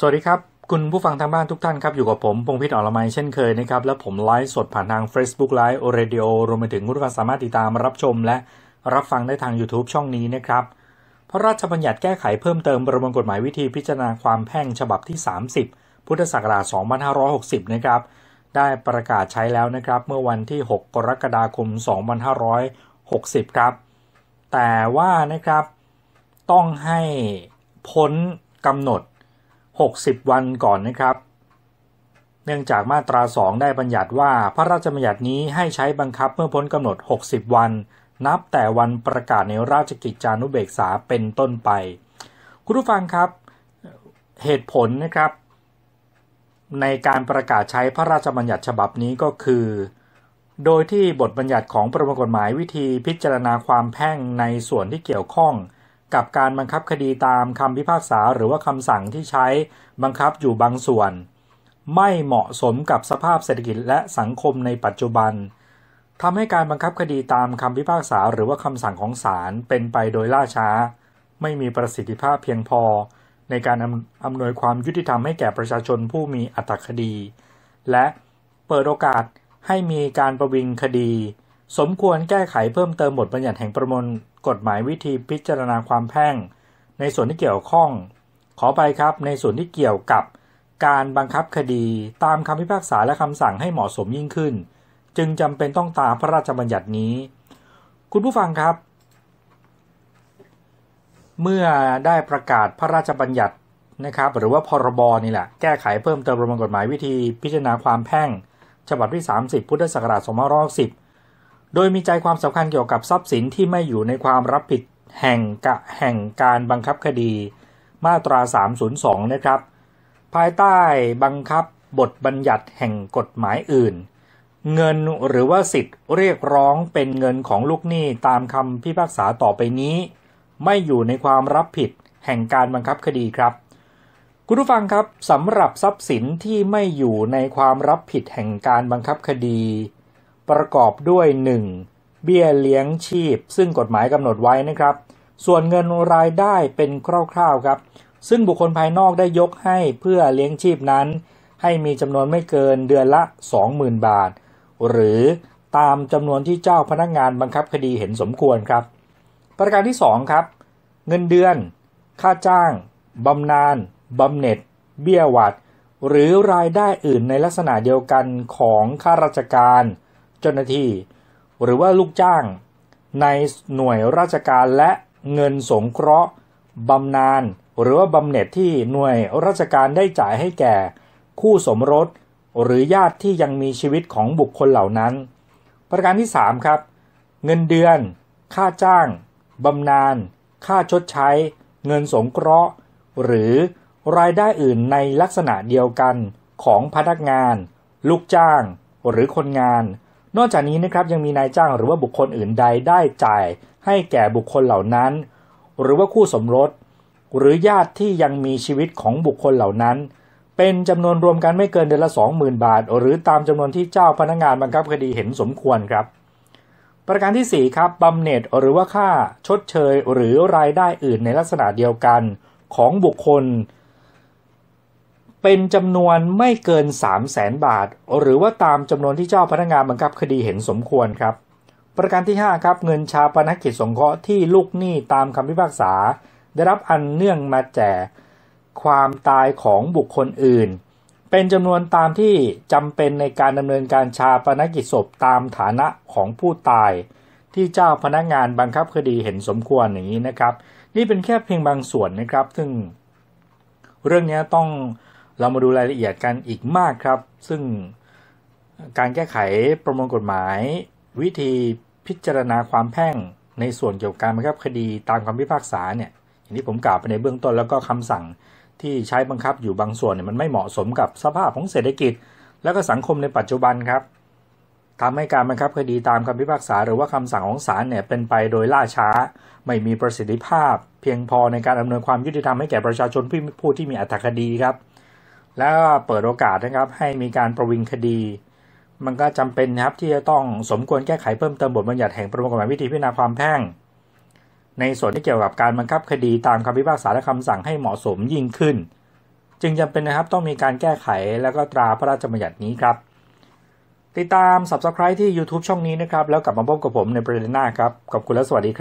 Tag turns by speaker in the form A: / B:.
A: สวัสดีครับ คุณผู้ฟังทางบ้านทุกท่านครับ อยู่กับผมพงพิษอรมัยเช่นเคยนะครับ และผมไลฟ์สดผ่านทาง Facebook Live Radio รวมไปถึงคุณผู้ฟังสามารถติดตามรับชมและรับฟังได้ทาง YouTube ช่องนี้นะครับ พระราชบัญญัติแก้ไขเพิ่มเติมประมวลกฎหมายวิธีพิจารณาความแพ่งฉบับที่ 30 พุทธศักราช 2560นะครับได้ประกาศใช้แล้วนะครับเมื่อวันที่ 6 กรกฎาคม2560 ครับ แต่ว่านะครับต้องให้พ้นกำหนด60 วันก่อนนะครับ เนื่องจากมาตรา 2 ได้บัญญัติว่า พระราชบัญญัตินี้ให้ใช้บังคับเมื่อพ้นกำหนด 60 วัน นับแต่วันประกาศในราชกิจจานุเบกษาเป็นต้นไป คุณผู้ฟังครับเหตุผลนะครับ ในการประกาศใช้พระราชบัญญัติฉบับนี้ก็คือ โดยที่บทบัญญัติของประมวลกฎหมายวิธีพิจารณาความแพ่งในส่วนที่เกี่ยวข้องกับการบังคับคดีตามคำพิพากษาหรือว่าคำสั่งที่ใช้บังคับอยู่บางส่วน ไม่เหมาะสมกับสภาพเศรษฐกิจและสังคมในปัจจุบันทำให้การบังคับคดีตามคำพิพากษา หรือว่าคำสั่งของศาลเป็นไปโดยล่าช้า ไม่มีประสิทธิภาพเพียงพอ ในการอำนวยความยุติธรรมให้แก่ประชาชนผู้มีอัตคดี และเปิดโอกาสให้มีการประวิงคดีสมควรแก้ไขเพิ่มเติมบทบัญญัติแห่งประมวลกฎหมายวิธีพิจารณาความแพ่ง ในส่วนที่เกี่ยวข้อง ขอไปครับในส่วนที่เกี่ยวกับการบังคับคดีตามคำพิพากษาและคำสั่งให้เหมาะสมยิ่งขึ้น จึงจำเป็นต้องตามพระราชบัญญัตินี้ คุณผู้ฟังครับ เมื่อได้ประกาศพระราชบัญญัตินะครับ หรือว่าพรบนี่แหละแก้ไขเพิ่มเติมประมวลกฎหมายวิธีพิจารณาความแพ่ง ฉบับที่ 30 พุทธศักราช2 5 6 0โดยมีใจความสำคัญเกี่ยวกับทรัพย์สินที่ไม่อยู่ในความรับผิดแห่งกะแห่งการบังคับคดี มาตรา 302 นะครับ ภายใต้บังคับบทบัญญัติแห่งกฎหมายอื่น เงินหรือว่าสิทธิ์ เรียกร้องเป็นเงินของลูกหนี้ตามคำพิพากษาต่อไปนี้ ไม่อยู่ในความรับผิด แห่งการบังคับคดีครับ คุณผู้ฟังครับสำหรับทรัพย์สินที่ไม่อยู่ในความรับผิด แห่งการบังคับคดีประกอบด้วย 1. เบี้ยเลี้ยงชีพ ซึ่งกฎหมายกำหนดไว้นะครับ ส่วนเงินรายได้เป็นคร่าวๆครับ ซึ่งบุคคลภายนอกได้ยกให้เพื่อเลี้ยงชีพนั้น ให้มีจำนวนไม่เกินเดือนละ 20,000บาท หรือตามจำนวนที่เจ้าพนักงานบังคับคดีเห็นสมควรครับ ประการที่ 2 ครับ เงินเดือน ค่าจ้างบำนาญบำเหน็จ เบี้ยหวัดหรือรายได้อื่นในลักษณะเดียวกันของข้าราชการเจ้าหน้าที่หรือว่าลูกจ้าง ในหน่วยราชการและเงินสงเคราะห์บำนาญหรือว่าบำเหน็จที่หน่วยราชการได้จ่ายให้แก่ คู่สมรส หรือญาติที่ยังมีชีวิตของบุคคลเหล่านั้น ประการที่ 3 ครับ เงินเดือน ค่าจ้างบำนาญค่าชดใช้ เงินสงเคราะห์ หรือรายได้อื่นในลักษณะเดียวกันของพนักงาน ลูกจ้างหรือคนงานนอกจากนี้นะครับยังมีนายจ้างหรือว่าบุคคลอื่นใดได้จ่าย ให้แก่บุคคลเหล่านั้น หรือว่าคู่สมรสหรือญาติที่ยังมีชีวิตของบุคคลเหล่านั้น เป็นจำนวนรวมกันไม่เกินเดือนละ 20,000 บาทหรือตามจำนวนที่เจ้าพนักงานบังคับคดีเห็นสมควรครับ ประการที่ 4 ครับบำเหน็จหรือว่าค่าชดเชย หรือรายได้อื่นในลักษณะเดียวกันของบุคคลเป็นจำนวนไม่เกิน3 0 0แสนบาท หรือว่าตามจำนวนที่เจ้าพนักงานบังคับคดีเห็นสมควรครับ ประการที่ 5 ครับ เงินชาปนกิจสงเคราะห์ที่ลูกหนี้ตามคำพิพากษา ได้รับอันเนื่องมาแจกความตายของบุคคลอื่น เป็นจำนวนตามที่จำเป็นในการดำเนินการชาปนกิจศพตามฐานะของผู้ตาย ที่เจ้าพนักงานบังคับคดีเห็นสมควรอย่างนี้นะครับ นี่เป็นแค่เพียงบางส่วนนะครับซึ่ง เรื่องนี้ต้องเรามาดูรายละเอียดกันอีกมากครับ ซึ่งการแก้ไขประมวลกฎหมาย วิธีพิจารณาความแพ่งในส่วนเกี่ยวกับการบังคับคดีตามคำพิพากษาเนี่ย อย่างที่ผมกล่าวไปในเบื้องต้น แล้วก็คำสั่งที่ใช้บังคับอยู่บางส่วนเนี่ยมันไม่เหมาะสมกับสภาพของเศรษฐกิจ และก็สังคมในปัจจุบันครับทำให้การบังคับคดีตามคำพิพากษาหรือว่าคำสั่งของศาลเนี่ยเป็นไปโดยล่าช้าไม่มีประสิทธิภาพ เพียงพอในการดำเนินความยุติธรรมให้แก่ประชาชนผู้ที่มีอัตคดีครับแล้วเปิดโอกาสนะครับให้มีการประวิงคดี มันก็จำเป็นนะครับที่จะต้องสมควรแก้ไขเพิ่มเติมบทบัญญัติแห่งประมวลกฎหมายวิธีพิจารณาความแพ่ง ในส่วนที่เกี่ยวกับการบังคับคดีตามคำพิพากษาและคำสั่งให้เหมาะสมยิ่งขึ้น จึงจำเป็นนะครับต้องมีการแก้ไขแล้วก็ตราพระราชบัญญัตินี้ครับ ติดตาม Subscribe ที่ YouTube ช่องนี้นะครับแล้วกลับมาพบกับผมในประเด็นหน้าครับขอบคุณและสวัสดีครับ